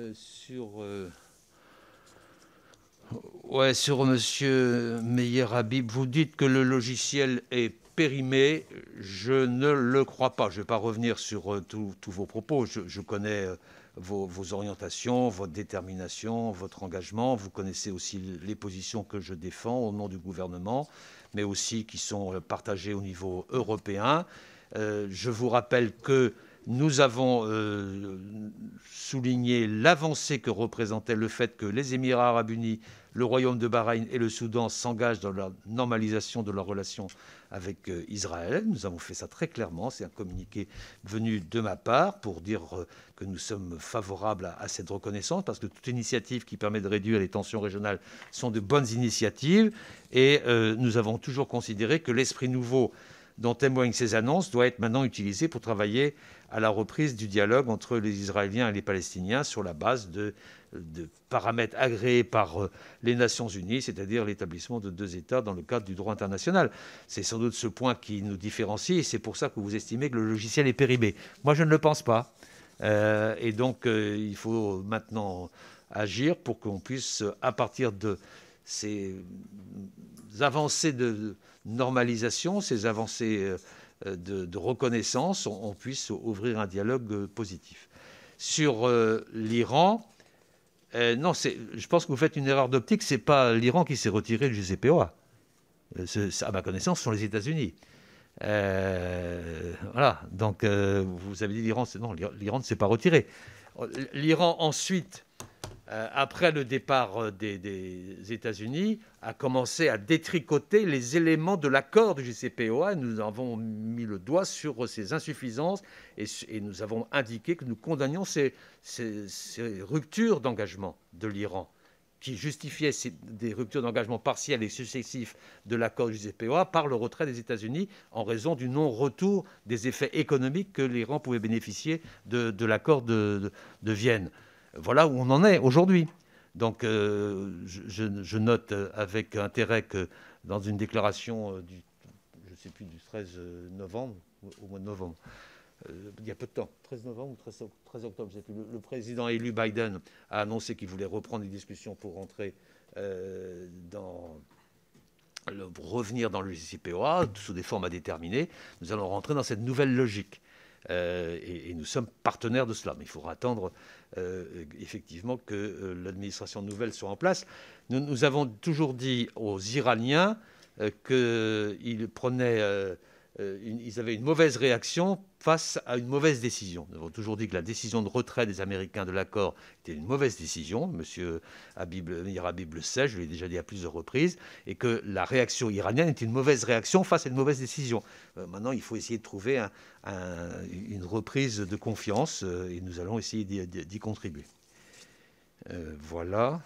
Euh, sur, euh, ouais, sur Monsieur Meyer Habib, vous dites que le logiciel est périmé. Je ne le crois pas. Je ne vais pas revenir sur euh, tous vos propos. Je, connais vos, orientations, votre détermination, votre engagement. Vous connaissez aussi les positions que je défends au nom du gouvernement, mais aussi qui sont partagées au niveau européen. je vous rappelle que nous avons euh, souligné l'avancée que représentait le fait que les Émirats arabes unis, le Royaume de Bahreïn et le Soudan s'engagent dans la normalisation de leurs relations avec euh, Israël. Nous avons fait ça très clairement. C'est un communiqué venu de ma part pour dire euh, que nous sommes favorables à, à, cette reconnaissance parce que toute initiative qui permet de réduire les tensions régionales sont de bonnes initiatives. Et nous avons toujours considéré que l'esprit nouveau dont témoignent ces annonces doit être maintenant utilisé pour travailler à la reprise du dialogue entre les Israéliens et les Palestiniens sur la base de, paramètres agréés par euh, les Nations Unies, c'est-à-dire l'établissement de deux États dans le cadre du droit international. C'est sans doute ce point qui nous différencie et c'est pour ça que vous estimez que le logiciel est périmé. Moi, je ne le pense pas. Euh, et donc, euh, il faut maintenant agir pour qu'on puisse, à partir de ces avancées de normalisation, ces avancées euh, de, reconnaissance, on, puisse ouvrir un dialogue euh, positif. Sur euh, l'Iran, non, je pense que vous faites une erreur d'optique. ce n'est pas l'Iran qui s'est retiré du JCPOA. à ma connaissance, ce sont les États-Unis. voilà. Donc, vous avez dit l'Iran, non, l'Iran ne s'est pas retiré. L'Iran ensuite euh, après le départ euh, des, États-Unis, a commencé à détricoter les éléments de l'accord du JCPOA. Nous avons mis le doigt sur ces euh, insuffisances et, nous avons indiqué que nous condamnions ces, ruptures d'engagement de l'Iran qui justifiaient des ruptures d'engagement partielles et successives de l'accord du JCPOA par le retrait des États-Unis en raison du non-retour des effets économiques que l'Iran pouvait bénéficier de, l'accord de Vienne. Voilà où on en est aujourd'hui. Donc euh, je, note avec intérêt que dans une déclaration euh, du, je sais plus, du 13 euh, novembre, au mois de novembre, il y a peu de temps, 13 novembre ou 13, octobre, le, président élu Biden a annoncé qu'il voulait reprendre les discussions pour rentrer dans revenir dans le JCPOA sous des formes à déterminer. Nous allons rentrer dans cette nouvelle logique. Euh, et, nous sommes partenaires de cela. Mais il faudra attendre euh, effectivement que euh, l'administration nouvelle soit en place. nous, avons toujours dit aux Iraniens qu'ils prenaient euh, ils avaient une mauvaise réaction face à une mauvaise décision. Nous avons toujours dit que la décision de retrait des Américains de l'accord était une mauvaise décision. Monsieur Habib, le sait, je l'ai déjà dit à plusieurs reprises, et que la réaction iranienne était une mauvaise réaction face à une mauvaise décision. Euh, maintenant, il faut essayer de trouver une reprise de confiance euh, et nous allons essayer d'y contribuer. voilà.